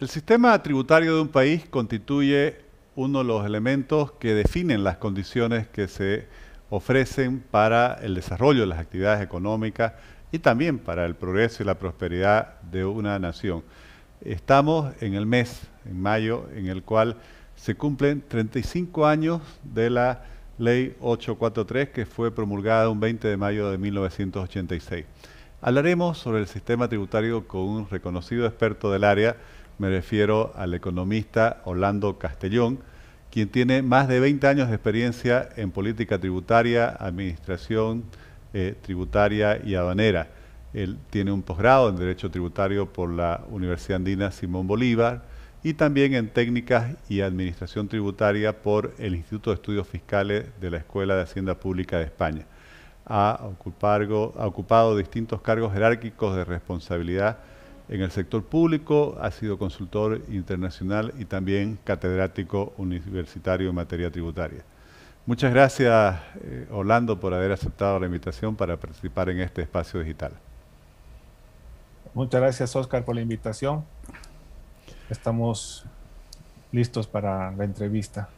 El sistema tributario de un país constituye uno de los elementos que definen las condiciones que se ofrecen para el desarrollo de las actividades económicas y también para el progreso y la prosperidad de una nación. Estamos en el mes, en mayo, en el cual se cumplen 35 años de la ley 843 que fue promulgada un 20 de mayo de 1986. Hablaremos sobre el sistema tributario con un reconocido experto del área, me refiero al economista Orlando Castellón, quien tiene más de 20 años de experiencia en política tributaria, administración eh, tributaria y aduanera. Él tiene un posgrado en Derecho Tributario por la Universidad Andina Simón Bolívar y también en Técnicas y Administración Tributaria por el Instituto de Estudios Fiscales de la Escuela de Hacienda Pública de España. ha ocupado distintos cargos jerárquicos de responsabilidad en el sector público, ha sido consultor internacional y también catedrático universitario en materia tributaria. Muchas gracias, eh, Orlando, por haber aceptado la invitación para participar en este espacio digital. Muchas gracias, Oscar, por la invitación. Estamos listos para la entrevista.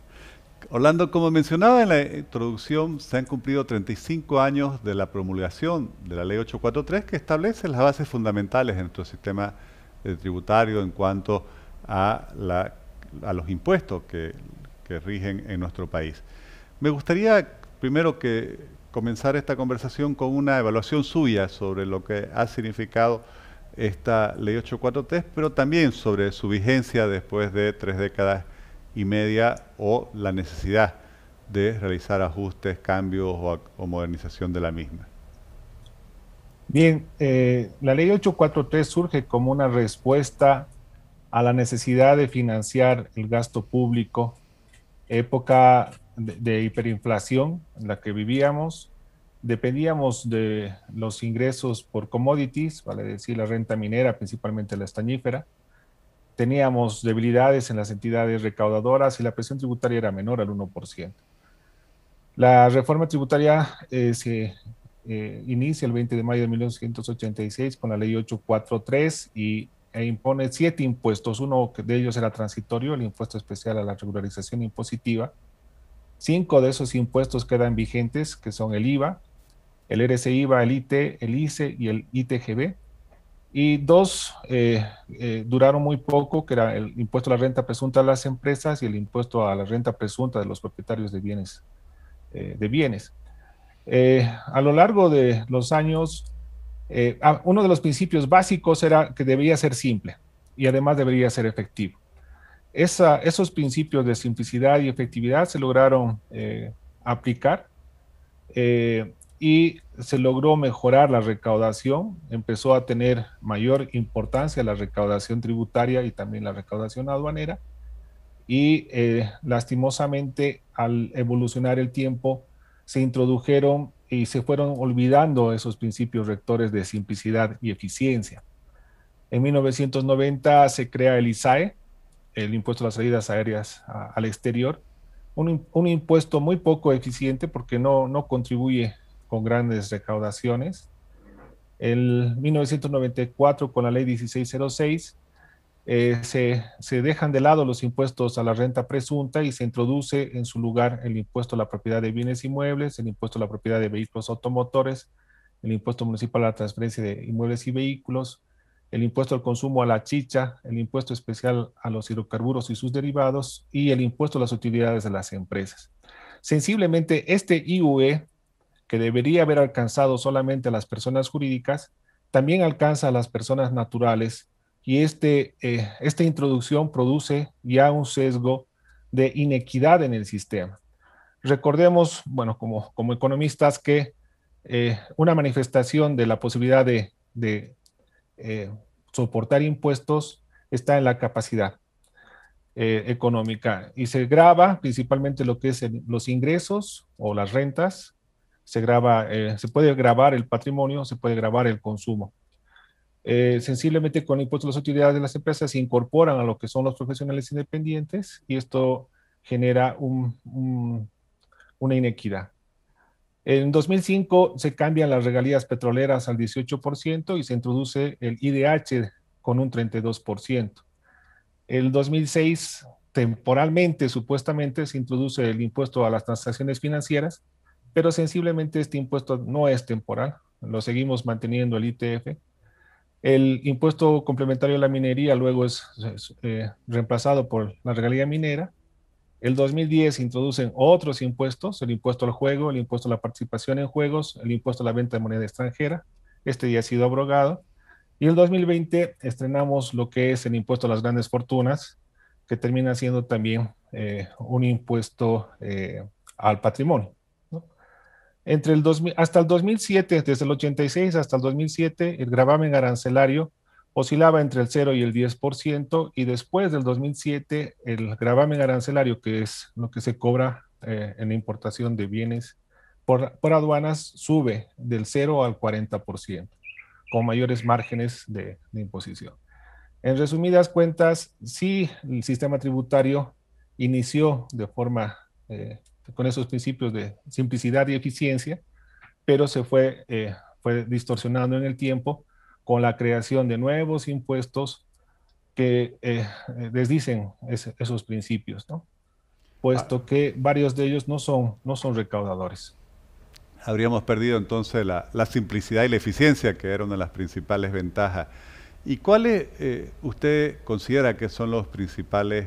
Orlando, como mencionaba en la introducción, se han cumplido 35 años de la promulgación de la Ley 843 que establece las bases fundamentales de nuestro sistema eh, tributario en cuanto a, la, los impuestos que, que, rigen en nuestro país. Me gustaría primero que comenzar esta conversación con una evaluación suya sobre lo que ha significado esta Ley 843, pero también sobre su vigencia después de tres décadas y media o la necesidad de realizar ajustes, cambios o, modernización de la misma. Bien, eh, la ley 843 surge como una respuesta a la necesidad de financiar el gasto público, época de, de hiperinflación en la que vivíamos, dependíamos de los ingresos por commodities, vale decir la renta minera, principalmente la estañífera, teníamos debilidades en las entidades recaudadoras y la presión tributaria era menor al 1%. La reforma tributaria eh, se eh, inicia el 20 de mayo de 1986 con la ley 843 y, e impone siete impuestos. Uno de ellos era transitorio, el impuesto especial a la regularización impositiva. Cinco de esos impuestos quedan vigentes, que son el IVA, el RSIVA, el IT, el ICE y el ITGB y dos, eh, eh, duraron muy poco, que era el impuesto a la renta presunta de las empresas y el impuesto a la renta presunta de los propietarios de bienes. Eh, de bienes. a lo largo de los años, uno de los principios básicos era que debía ser simple y además debería ser efectivo. esos principios de simplicidad y efectividad se lograron aplicar y se logró mejorar la recaudación, empezó a tener mayor importancia la recaudación tributaria y también la recaudación aduanera y eh, lastimosamente al evolucionar el tiempo se introdujeron y se fueron olvidando esos principios rectores de simplicidad y eficiencia. En 1990 se crea el ISAE, el impuesto a las salidas aéreas al exterior, un, impuesto muy poco eficiente porque no, no contribuye con grandes recaudaciones. En 1994, con la ley 1606, eh, se, se, dejan de lado los impuestos a la renta presunta y se introduce en su lugar el impuesto a la propiedad de bienes inmuebles, el impuesto a la propiedad de vehículos automotores, el impuesto municipal a la transferencia de inmuebles y vehículos, el impuesto al consumo a la chicha, el impuesto especial a los hidrocarburos y sus derivados y el impuesto a las utilidades de las empresas. Sensiblemente, este IUE que debería haber alcanzado solamente a las personas jurídicas, también alcanza a las personas naturales y este, eh, esta introducción produce ya un sesgo de inequidad en el sistema. Recordemos, bueno, como, como economistas, que eh, una manifestación de la posibilidad de, eh, soportar impuestos está en la capacidad económica y se graba principalmente lo que es los ingresos o las rentas se graba, eh, se puede grabar el patrimonio, se puede grabar el consumo. Eh, sensiblemente con impuestos a las utilidades de las empresas se incorporan a lo que son los profesionales independientes y esto genera una inequidad. En 2005 se cambian las regalías petroleras al 18% y se introduce el IDH con un 32%. El 2006 temporalmente, supuestamente, se introduce el impuesto a las transacciones financieras, pero sensiblemente este impuesto no es temporal, lo seguimos manteniendo el ITF. El impuesto complementario a la minería luego es, eh, reemplazado por la regalía minera. El 2010 introducen otros impuestos, el impuesto al juego, el impuesto a la participación en juegos, el impuesto a la venta de moneda extranjera. Este ya ha sido abrogado. Y el 2020 estrenamos lo que es el impuesto a las grandes fortunas, que termina siendo también eh, un impuesto eh, al patrimonio. Entre el 2000, hasta el 2007, desde el 86 hasta el 2007, el gravamen arancelario oscilaba entre el 0 y el 10% y después del 2007 el gravamen arancelario, que es lo que se cobra eh, en la importación de bienes por, por, aduanas, sube del 0 al 40%, con mayores márgenes de, imposición. En resumidas cuentas, sí, el sistema tributario inició de forma eh, con esos principios de simplicidad y eficiencia, pero se fue, eh, fue distorsionando en el tiempo con la creación de nuevos impuestos que eh, eh desdicen esos principios, ¿no? puesto ah. que varios de ellos no son, no son recaudadores. Habríamos perdido entonces la, la simplicidad y la eficiencia, que eran de las principales ventajas. ¿Y cuáles eh, usted considera que son los principales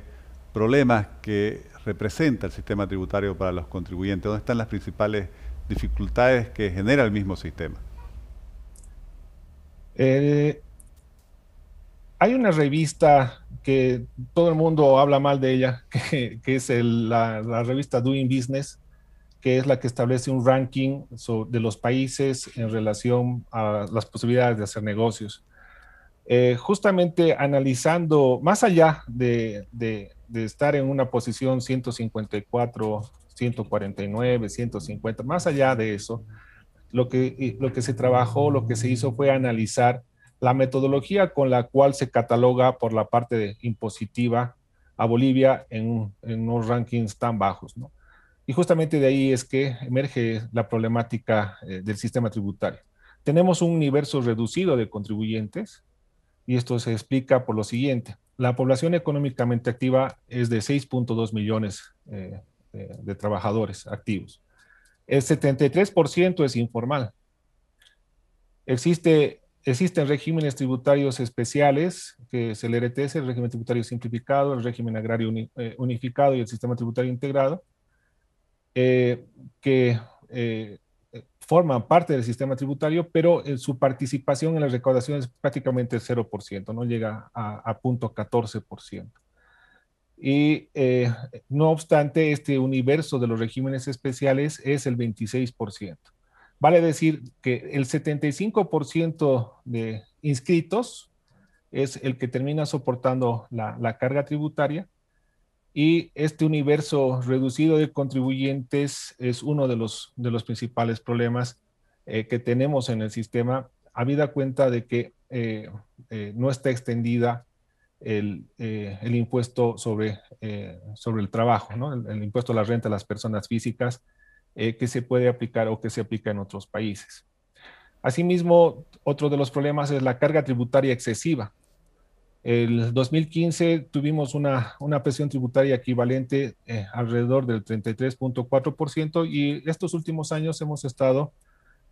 problemas que representa el sistema tributario para los contribuyentes? ¿Dónde están las principales dificultades que genera el mismo sistema? hay una revista que todo el mundo habla mal de ella, que, es la, revista Doing Business, que es la que establece un ranking de los países en relación a las posibilidades de hacer negocios. Eh, justamente analizando, más allá de, de estar en una posición 154, 149, 150, más allá de eso, lo que, lo que se trabajó, lo que se hizo fue analizar la metodología con la cual se cataloga por la parte impositiva a Bolivia en, unos rankings tan bajos. Y justamente de ahí es que emerge la problemática eh, del sistema tributario. Tenemos un universo reducido de contribuyentes y esto se explica por lo siguiente. La población económicamente activa es de 6.2 millones eh, de, trabajadores activos. El 73% es informal. Existe, existen regímenes tributarios especiales, que es el RTS, el régimen tributario simplificado, el régimen agrario eh, unificado y el sistema tributario integrado, eh, que eh, forman parte del sistema tributario, pero eh, su participación en las recaudaciones es prácticamente 0%, no llega a, a 14% Y eh, no obstante, este universo de los regímenes especiales es el 26%. Vale decir que el 75% de inscritos es el que termina soportando la carga tributaria y este universo reducido de contribuyentes es uno de los, de los principales problemas eh, que tenemos en el sistema, habida cuenta de que eh, eh, no está extendida el, impuesto sobre, sobre el trabajo, ¿no? el, impuesto a la renta a las personas físicas que se puede aplicar o que se aplica en otros países. Asimismo, otro de los problemas es la carga tributaria excesiva. El 2015 tuvimos una, una presión tributaria equivalente eh, alrededor del 33.4% y estos últimos años hemos estado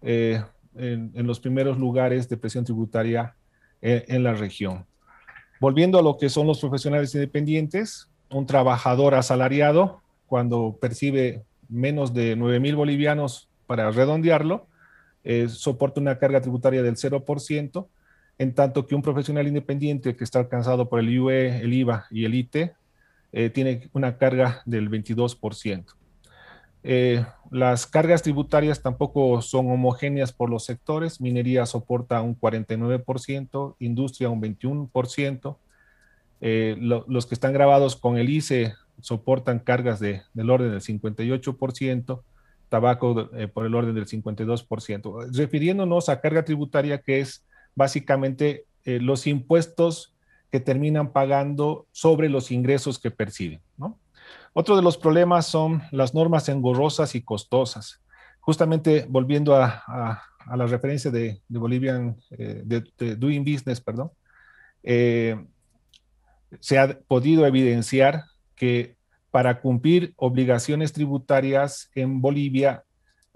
eh, en, los primeros lugares de presión tributaria eh, en la región. Volviendo a lo que son los profesionales independientes, un trabajador asalariado cuando percibe menos de 9 mil bolivianos para redondearlo, soporta una carga tributaria del 0% en tanto que un profesional independiente que está alcanzado por el IUE, el IVA y el IT eh, tiene una carga del 22%. Eh, las cargas tributarias tampoco son homogéneas por los sectores. Minería soporta un 49%, industria un 21%. Eh, los que están grabados con el ICE soportan cargas del orden del 58%, tabaco por el orden del 52%. Refiriéndonos a carga tributaria que es básicamente eh, los impuestos que terminan pagando sobre los ingresos que perciben. Otro de los problemas son las normas engorrosas y costosas. Justamente volviendo a, la referencia de, Bolivian, eh, de, Doing Business, perdón, eh, se ha podido evidenciar que para cumplir obligaciones tributarias en Bolivia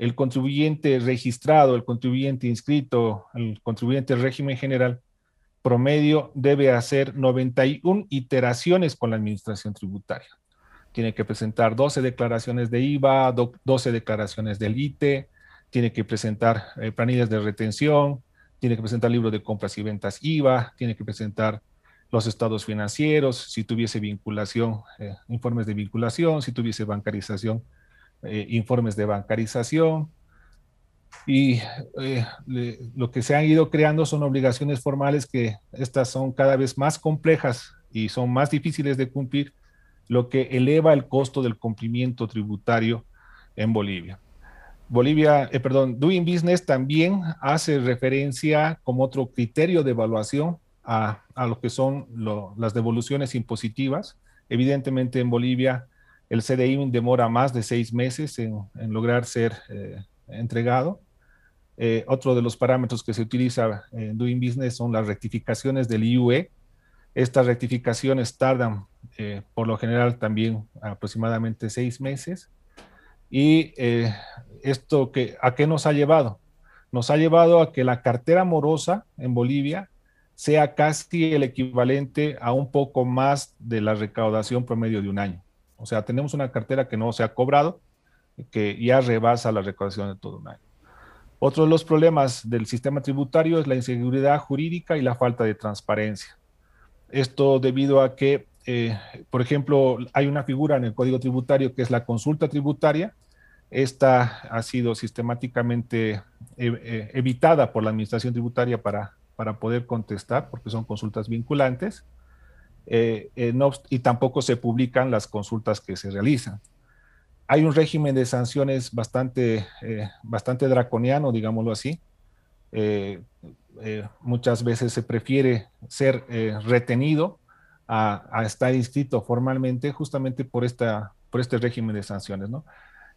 el contribuyente registrado, el contribuyente inscrito, el contribuyente régimen general promedio debe hacer 91 iteraciones con la administración tributaria. Tiene que presentar 12 declaraciones de IVA, 12 declaraciones del ITE, tiene que presentar eh, planillas de retención, tiene que presentar libro de compras y ventas IVA, tiene que presentar los estados financieros, si tuviese vinculación, eh, informes de vinculación, si tuviese bancarización, eh, informes de bancarización y eh, lo que se han ido creando son obligaciones formales que estas son cada vez más complejas y son más difíciles de cumplir, lo que eleva el costo del cumplimiento tributario en Bolivia. Bolivia, eh, perdón, Doing Business también hace referencia como otro criterio de evaluación a, lo que son las devoluciones impositivas. Evidentemente en Bolivia el CDI demora más de seis meses en, lograr ser eh, entregado. Eh, otro de los parámetros que se utiliza eh, en Doing Business son las rectificaciones del IUE. Estas rectificaciones tardan por lo general también aproximadamente seis meses. ¿Y esto que, a qué nos ha llevado? Nos ha llevado a que la cartera morosa en Bolivia sea casi el equivalente a un poco más de la recaudación promedio de un año. O sea, tenemos una cartera que no se ha cobrado, que ya rebasa la recaudación de todo un año. Otro de los problemas del sistema tributario es la inseguridad jurídica y la falta de transparencia. Esto debido a que, eh, por ejemplo, hay una figura en el Código Tributario que es la consulta tributaria. Esta ha sido sistemáticamente eh, eh, evitada por la Administración Tributaria para, para poder contestar, porque son consultas vinculantes. Eh, eh, y tampoco se publican las consultas que se realizan. Hay un régimen de sanciones bastante, eh, bastante draconiano, digámoslo así. muchas veces se prefiere ser retenido a, estar inscrito formalmente justamente por, esta, por este régimen de sanciones.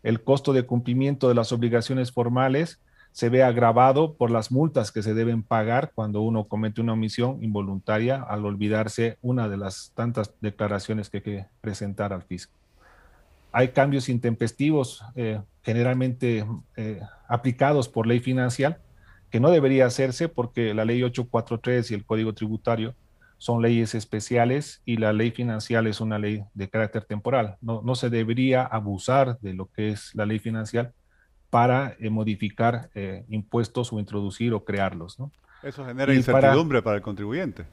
El costo de cumplimiento de las obligaciones formales se ve agravado por las multas que se deben pagar cuando uno comete una omisión involuntaria al olvidarse una de las tantas declaraciones que hay que presentar al fisco. Hay cambios intempestivos, eh, generalmente eh, aplicados por ley financiera, que no debería hacerse porque la ley 843 y el Código Tributario son leyes especiales y la ley financiera es una ley de carácter temporal. no se debería abusar de lo que es la ley financiera para eh, modificar eh, impuestos o introducir o crearlos. Eso genera incertidumbre para, el contribuyente.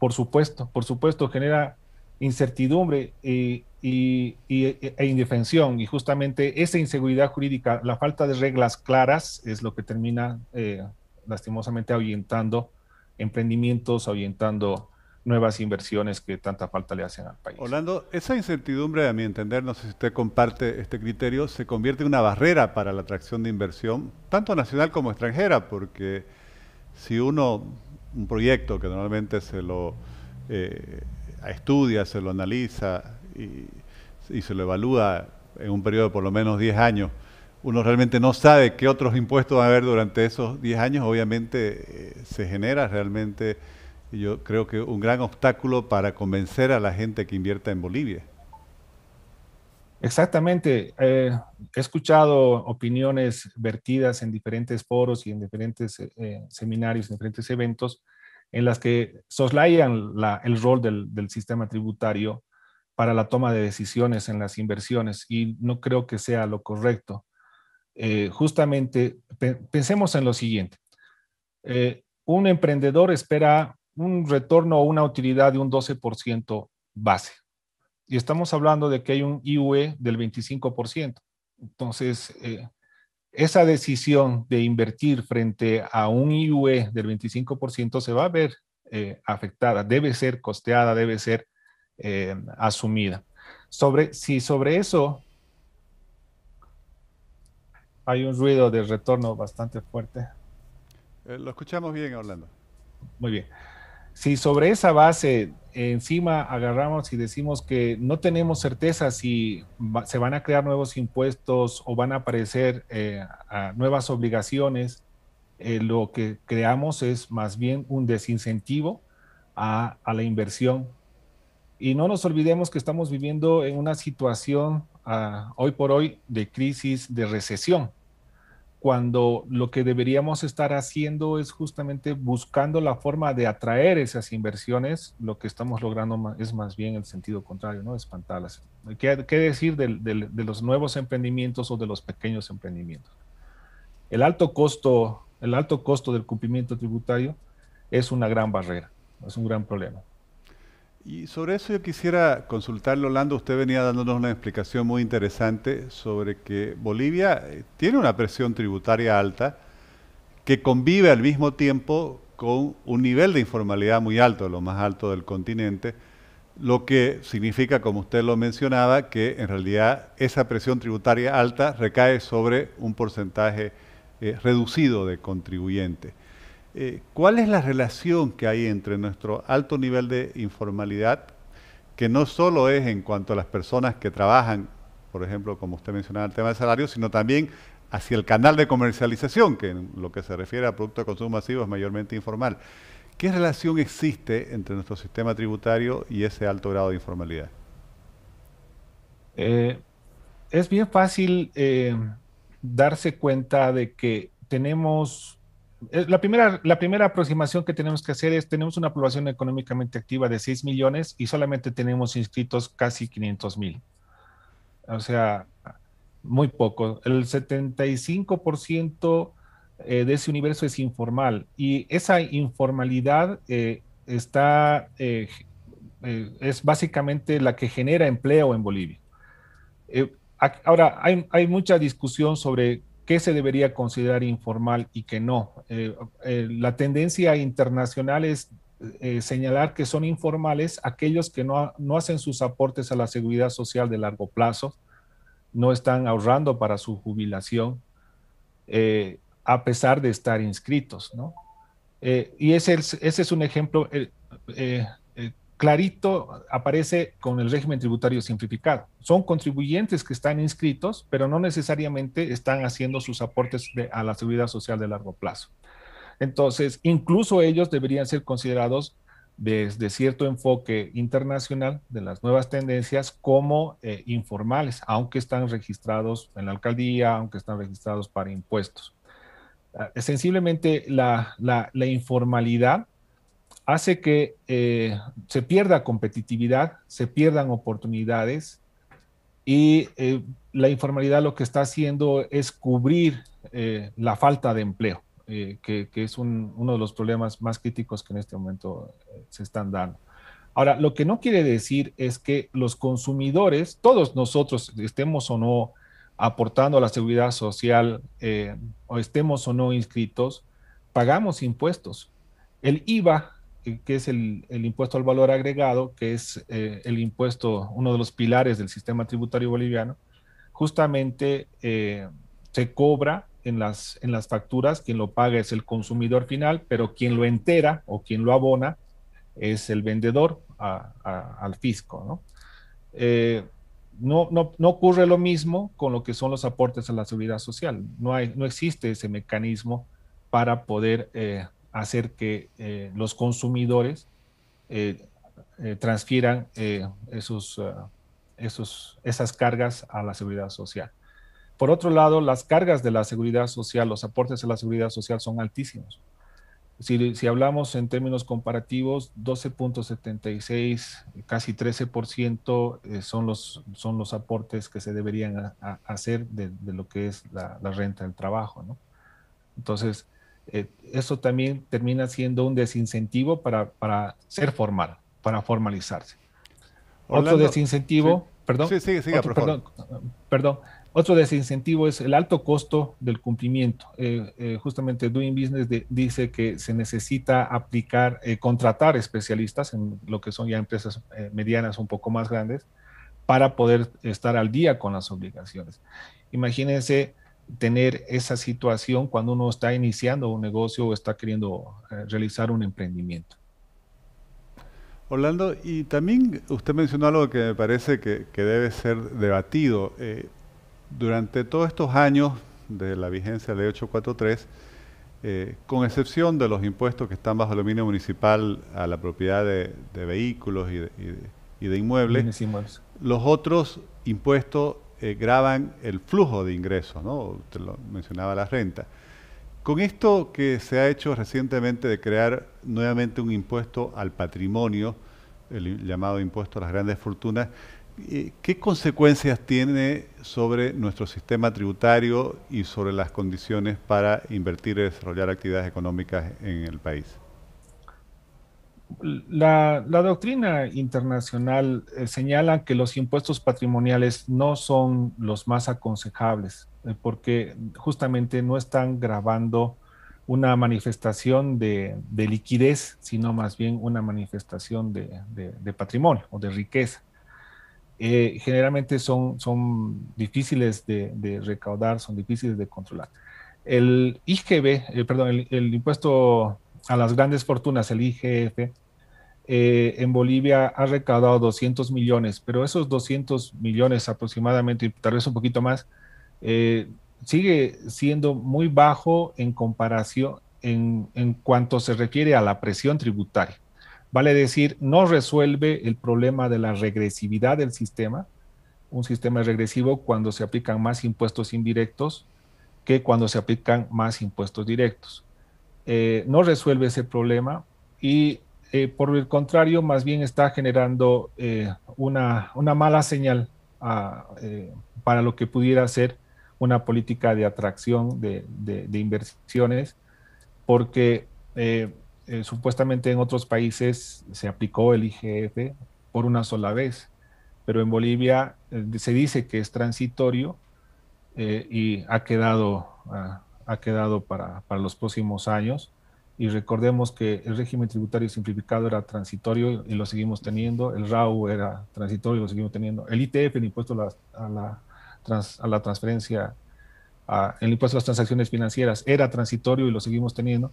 Por supuesto, por supuesto, genera incertidumbre eh, y, e indefensión. Y justamente esa inseguridad jurídica, la falta de reglas claras es lo que termina lastimosamente ahuyentando emprendimientos, ahuyentando nuevas inversiones que tanta falta le hacen al país. Orlando, esa incertidumbre, a mi entender, no sé si usted comparte este criterio, se convierte en una barrera para la atracción de inversión, tanto nacional como extranjera, porque si uno, un proyecto que normalmente se lo eh, estudia, se lo analiza y, se lo evalúa en un periodo de por lo menos 10 años, uno realmente no sabe qué otros impuestos va a haber durante esos 10 años, obviamente eh, se genera realmente yo creo que un gran obstáculo para convencer a la gente que invierta en Bolivia. Exactamente. Eh, he escuchado opiniones vertidas en diferentes foros y en diferentes eh, eh, seminarios, en diferentes eventos, en las que soslayan el rol del, sistema tributario para la toma de decisiones en las inversiones y no creo que sea lo correcto. justamente, pensemos en lo siguiente. un emprendedor espera un retorno o una utilidad de un 12% base. Y estamos hablando de que hay un IUE del 25%. Entonces, eh, esa decisión de invertir frente a un IUE del 25% se va a ver eh, afectada, debe ser costeada, debe ser eh, asumida. Sobre, si sobre eso hay un ruido de retorno bastante fuerte. lo escuchamos bien, Orlando. Muy bien si sobre esa base encima agarramos y decimos que no tenemos certeza si se van a crear nuevos impuestos o van a aparecer eh, nuevas obligaciones, eh, lo que creamos es más bien un desincentivo a, la inversión. Y no nos olvidemos que estamos viviendo en una situación ah, hoy por hoy de crisis, de recesión cuando lo que deberíamos estar haciendo es justamente buscando la forma de atraer esas inversiones, lo que estamos logrando es más bien el sentido contrario, ¿no? Espantarlas. ¿Qué, decir de, de, los nuevos emprendimientos o de los pequeños emprendimientos? El alto costo, el alto costo del cumplimiento tributario es una gran barrera, es un gran problema. Y sobre eso yo quisiera consultarle, Orlando. Usted venía dándonos una explicación muy interesante sobre que Bolivia eh, tiene una presión tributaria alta que convive al mismo tiempo con un nivel de informalidad muy alto, lo más alto del continente, lo que significa, como usted lo mencionaba, que en realidad esa presión tributaria alta recae sobre un porcentaje eh, reducido de contribuyentes. Eh, ¿Cuál es la relación que hay entre nuestro alto nivel de informalidad, que no solo es en cuanto a las personas que trabajan, por ejemplo, como usted mencionaba, el tema de salario, sino también hacia el canal de comercialización, que en lo que se refiere a productos de consumo masivo es mayormente informal? ¿Qué relación existe entre nuestro sistema tributario y ese alto grado de informalidad? Eh, es bien fácil eh, darse cuenta de que tenemos eh, la primera, la primera aproximación que tenemos que hacer es, tenemos una población económicamente activa de 6 millones y solamente tenemos inscritos casi 500 mil. O sea, muy poco. El 75% eh, de ese universo es informal y esa informalidad eh, está, es básicamente la que genera empleo en Bolivia. ahora, hay, hay mucha discusión sobre qué se debería considerar informal y qué no. Eh, eh, la tendencia internacional es eh, señalar que son informales aquellos que no, hacen sus aportes a la seguridad social de largo plazo, no están ahorrando para su jubilación, a pesar de estar inscritos, ¿no? y ese es, ese es un ejemplo clarito aparece con el régimen tributario simplificado. Son contribuyentes que están inscritos, pero no necesariamente están haciendo sus aportes a la seguridad social de largo plazo. Entonces, incluso ellos deberían ser considerados desde cierto enfoque internacional de las nuevas tendencias como eh, informales, aunque están registrados en la alcaldía, aunque están registrados para impuestos. Ah, sensiblemente la informalidad hace que eh, se pierda competitividad, se pierdan oportunidades y eh, la informalidad lo que está haciendo es cubrir eh, la falta de empleo, que, que, es un, uno de los problemas más críticos que en este momento se están dando. Ahora, lo que no quiere decir es que los consumidores, todos nosotros, estemos o no aportando a la seguridad social o estemos o no inscritos, pagamos impuestos. El IVA que es el, impuesto al valor agregado, que es eh, el impuesto, uno de los pilares del sistema tributario boliviano, justamente eh, se cobra en las, en las facturas, quien lo paga es el consumidor final, pero quien lo entera o quien lo abona es el vendedor al fisco. Eh, ¿no? no, ocurre lo mismo con lo que son los aportes a la seguridad social. No, hay, no existe ese mecanismo para poder hacer que eh, los consumidores eh, eh, transfieran esos, esos, esas cargas a la seguridad social. Por otro lado, las cargas de la seguridad social, los aportes a la seguridad social son altísimos. Si, si hablamos en términos comparativos, 12.76, casi 13% son, los, son los aportes que se deberían hacer de, lo que es la, renta del trabajo. Entonces, eh, eso también termina siendo un desincentivo para, ser formal, para formalizarse. otro desincentivo, perdón, perdón, otro desincentivo es el alto costo del cumplimiento. Eh, eh, justamente Doing Business dice que se necesita aplicar, contratar especialistas en lo que son ya empresas medianas un poco más grandes para poder estar al día con las obligaciones. Imagínense tener esa situación cuando uno está iniciando un negocio o está queriendo eh, realizar un emprendimiento. Orlando, y también usted mencionó algo que me parece que, debe ser debatido. Eh, durante todos estos años de la vigencia de la 843, eh, con excepción de los impuestos que están bajo el dominio municipal a la propiedad de, vehículos y de inmuebles, los otros impuestos eh, graban el flujo de ingresos, ¿no? Te lo mencionaba la renta. Con esto que se ha hecho recientemente de crear nuevamente un impuesto al patrimonio, el llamado impuesto a las grandes fortunas, eh, ¿qué consecuencias tiene sobre nuestro sistema tributario y sobre las condiciones para invertir y desarrollar actividades económicas en el país? La, doctrina internacional eh, señala que los impuestos patrimoniales no son los más aconsejables eh, porque justamente no están grabando una manifestación de, liquidez, sino más bien una manifestación de, patrimonio o de riqueza. Eh, generalmente son, difíciles de, recaudar, son difíciles de controlar. El IGB, perdón, el, el impuesto a las grandes fortunas, el IGF, eh, en Bolivia ha recaudado 200 millones, pero esos 200 millones aproximadamente, y tal vez un poquito más, eh, sigue siendo muy bajo en comparación en cuanto se refiere a la presión tributaria. Vale decir, no resuelve el problema de la regresividad del sistema, un sistema regresivo cuando se aplican más impuestos indirectos que cuando se aplican más impuestos directos. Eh, no resuelve ese problema y eh, por el contrario, más bien está generando eh, una, mala señal para lo que pudiera ser una política de atracción de, inversiones, porque supuestamente en otros países se aplicó el IGF por una sola vez, pero en Bolivia se dice que es transitorio y ha quedado... Ah, ha quedado para, para los próximos años. Y recordemos que el régimen tributario simplificado era transitorio y lo seguimos teniendo, el RAU era transitorio y lo seguimos teniendo, el ITF, el impuesto a la, a la, transferencia, el impuesto a las transacciones financieras era transitorio y lo seguimos teniendo.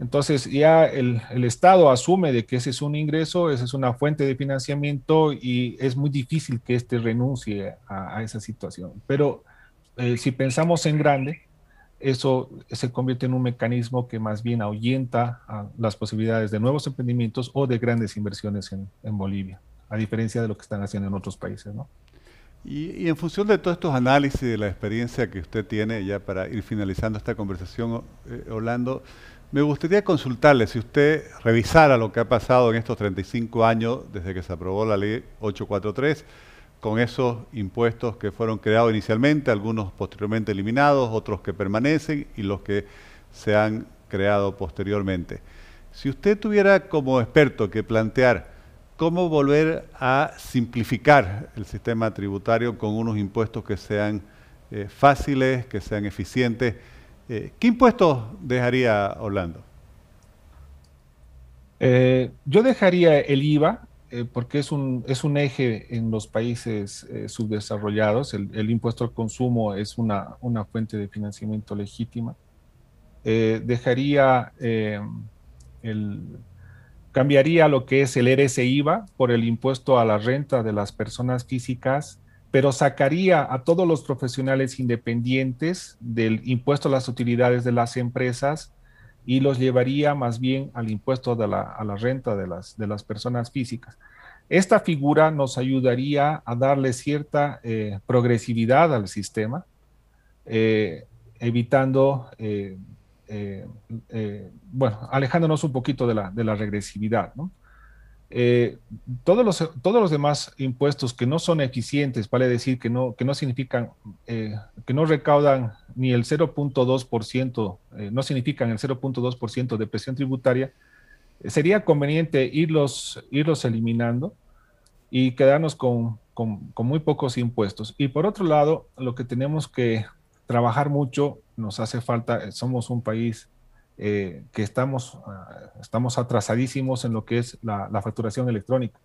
Entonces ya el, el, Estado asume de que ese es un ingreso, esa es una fuente de financiamiento y es muy difícil que éste renuncie a, esa situación. Pero eh, si pensamos en grande, eso se convierte en un mecanismo que más bien ahuyenta las posibilidades de nuevos emprendimientos o de grandes inversiones en, Bolivia, a diferencia de lo que están haciendo en otros países. Y, en función de todos estos análisis, y de la experiencia que usted tiene, ya para ir finalizando esta conversación, Holando, eh, Orlando, me gustaría consultarle si usted revisara lo que ha pasado en estos 35 años desde que se aprobó la ley 843 con esos impuestos que fueron creados inicialmente, algunos posteriormente eliminados, otros que permanecen y los que se han creado posteriormente. Si usted tuviera como experto que plantear cómo volver a simplificar el sistema tributario con unos impuestos que sean eh, fáciles, que sean eficientes, eh, ¿qué impuestos dejaría Orlando? Eh, yo dejaría el IVA, eh, porque es un, es un eje en los países eh, subdesarrollados. El, impuesto al consumo es una, una fuente de financiamiento legítima. Eh, dejaría el, cambiaría lo que es el iva por el impuesto a la renta de las personas físicas, pero sacaría a todos los profesionales independientes del impuesto a las utilidades de las empresas y los llevaría más bien al impuesto a la renta de las, personas físicas. Esta figura nos ayudaría a darle cierta eh, progresividad al sistema, eh, evitando, eh, bueno, alejándonos un poquito de la, de la regresividad, ¿no? Eh, todos, los, todos los demás impuestos que no son eficientes, vale decir, que no, que no significan, eh, que no recaudan ni el 0.2%, eh, no significan el 0.2% de presión tributaria, sería conveniente irlos, irlos eliminando y quedarnos con, con, con muy pocos impuestos. Y por otro lado, lo que tenemos que trabajar mucho, nos hace falta, somos un país eh, que estamos, eh, estamos atrasadísimos en lo que es la, facturación electrónica.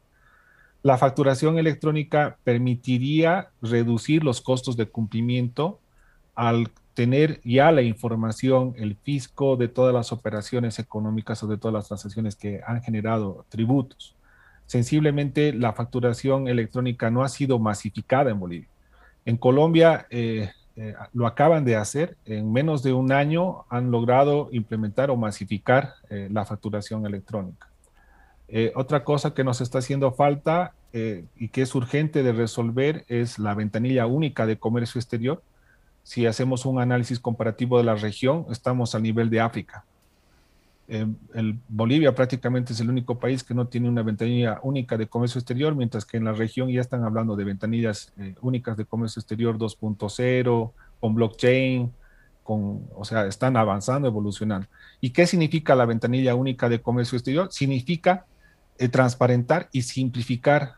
La facturación electrónica permitiría reducir los costos de cumplimiento al tener ya la información, el fisco de todas las operaciones económicas o de todas las transacciones que han generado tributos. Sensiblemente la facturación electrónica no ha sido masificada en Bolivia. En Colombia, eh, eh, lo acaban de hacer. En menos de un año han logrado implementar o masificar eh, la facturación electrónica. Eh, otra cosa que nos está haciendo falta y que es urgente de resolver es la ventanilla única de comercio exterior. Si hacemos un análisis comparativo de la región, estamos al nivel de África. Eh, el Bolivia prácticamente es el único país que no tiene una ventanilla única de comercio exterior, mientras que en la región ya están hablando de ventanillas eh, únicas de comercio exterior 2.0, con blockchain, con, o sea, están avanzando, evolucionando. ¿Y qué significa la ventanilla única de comercio exterior? Significa eh, transparentar y simplificar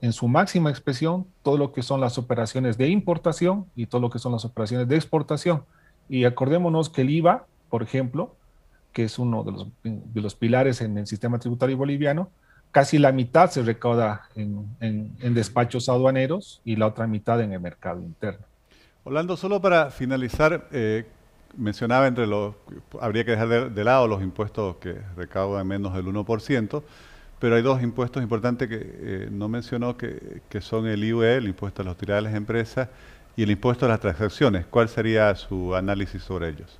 en su máxima expresión todo lo que son las operaciones de importación y todo lo que son las operaciones de exportación. Y acordémonos que el IVA, por ejemplo, que es uno de los, pilares en el sistema tributario boliviano, casi la mitad se recauda en, en, despachos aduaneros y la otra mitad en el mercado interno. Orlando, solo para finalizar, eh, mencionaba entre los, habría que dejar de, lado los impuestos que recaudan menos del 1%, pero hay dos impuestos importantes que eh, no mencionó, que, que, son el IUE, el impuesto a los utilidades de empresas, y el impuesto a las transacciones. ¿Cuál sería su análisis sobre ellos?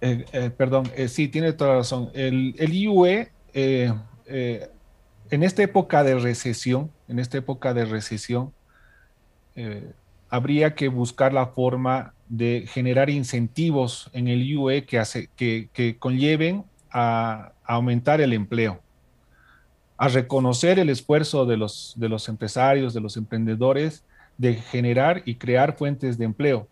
Eh, eh, perdón, eh, sí, tiene toda la razón. El, IUE, en esta época de recesión, en esta época de recesión, habría que buscar la forma de generar incentivos en el IUE e que, que, conlleven a, aumentar el empleo, a reconocer el esfuerzo los, de los empresarios, de los emprendedores, de generar y crear fuentes de empleo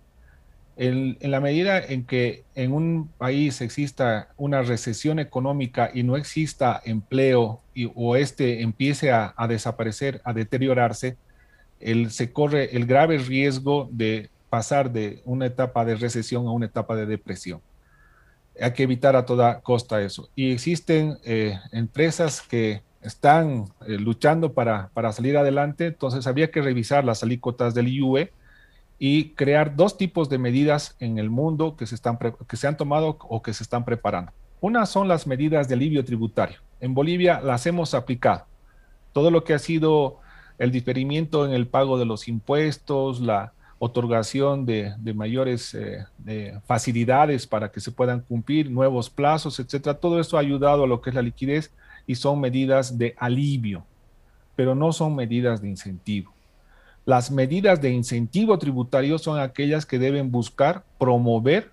en la medida en que en un país exista una recesión económica y no exista empleo y, o este empiece a, desaparecer, a deteriorarse, el, se corre el grave riesgo de pasar de una etapa de recesión a una etapa de depresión. Hay que evitar a toda costa eso. Y existen eh, empresas que están eh, luchando para, salir adelante, entonces habría que revisar las alícuotas del IUE y crear dos tipos de medidas en el mundo que se, están que se han tomado o que se están preparando. Una son las medidas de alivio tributario. En Bolivia las hemos aplicado. Todo lo que ha sido el diferimiento en el pago de los impuestos, la otorgación de, mayores eh, facilidades para que se puedan cumplir, nuevos plazos, etcétera. Todo eso ha ayudado a lo que es la liquidez y son medidas de alivio, pero no son medidas de incentivo. Las medidas de incentivo tributario son aquellas que deben buscar promover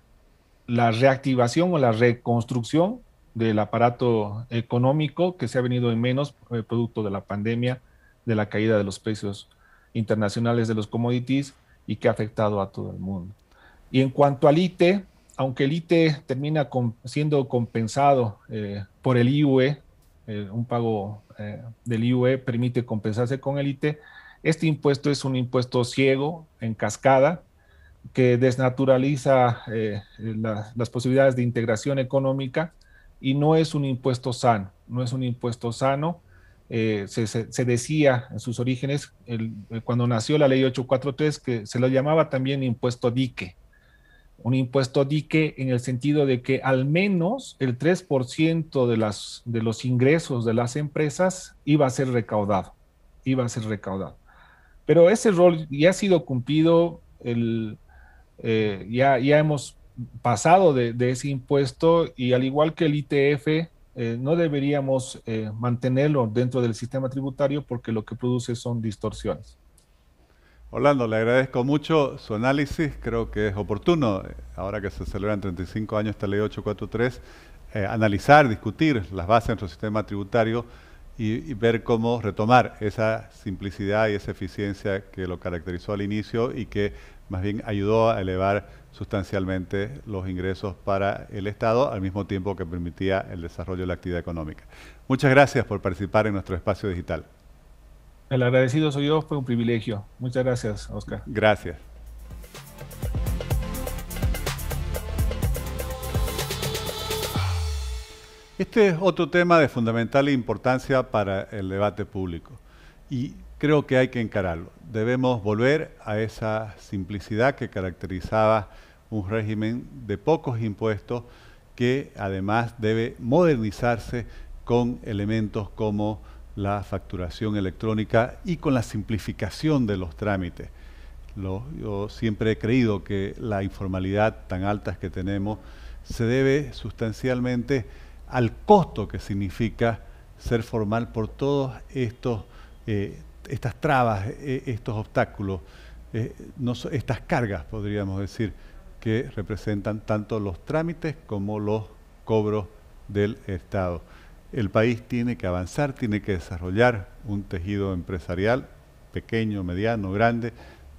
la reactivación o la reconstrucción del aparato económico que se ha venido en menos eh, producto de la pandemia, de la caída de los precios internacionales de los commodities y que ha afectado a todo el mundo. Y en cuanto al ITE, aunque el ITE termina siendo compensado eh, por el IUE, eh, un pago del IUE permite compensarse con el ITE, este impuesto es un impuesto ciego, en cascada, que desnaturaliza eh, las posibilidades de integración económica y no es un impuesto sano, no es un impuesto sano. Eh, se, decía en sus orígenes, eh, cuando nació la ley 843, que se lo llamaba también impuesto dique. Un impuesto dique en el sentido de que al menos el 3% de, las, de los ingresos de las empresas iba a ser recaudado, iba a ser recaudado. Pero ese rol ya ha sido cumplido, eh, ya, hemos pasado de, ese impuesto y al igual que el ITF, eh, no deberíamos eh, mantenerlo dentro del sistema tributario porque lo que produce son distorsiones. Orlando, le agradezco mucho su análisis, creo que es oportuno, ahora que se celebran 35 años esta ley 843, analizar, discutir las bases de nuestro sistema tributario y, ver cómo retomar esa simplicidad y esa eficiencia que lo caracterizó al inicio y que más bien ayudó a elevar sustancialmente los ingresos para el Estado al mismo tiempo que permitía el desarrollo de la actividad económica. Muchas gracias por participar en nuestro espacio digital. El agradecido soy yo, fue un privilegio. Muchas gracias, Oscar. Gracias. Este es otro tema de fundamental importancia para el debate público y creo que hay que encararlo. Debemos volver a esa simplicidad que caracterizaba un régimen de pocos impuestos que además debe modernizarse con elementos como la facturación electrónica y con la simplificación de los trámites. yo siempre he creído que la informalidad tan alta que tenemos se debe sustancialmente al costo que significa ser formal por todos estos, eh, estas trabas, eh, estos obstáculos, eh, estas cargas, podríamos decir, que representan tanto los trámites como los cobros del Estado. El país tiene que avanzar, tiene que desarrollar un tejido empresarial pequeño, mediano, grande,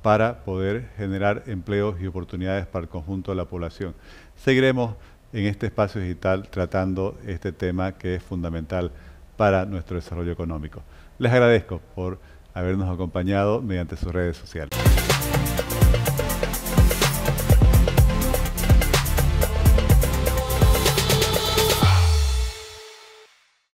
para poder generar empleos y oportunidades para el conjunto de la población. Seguiremos en este espacio digital tratando este tema que es fundamental para nuestro desarrollo económico. Les agradezco por habernos acompañado mediante sus redes sociales.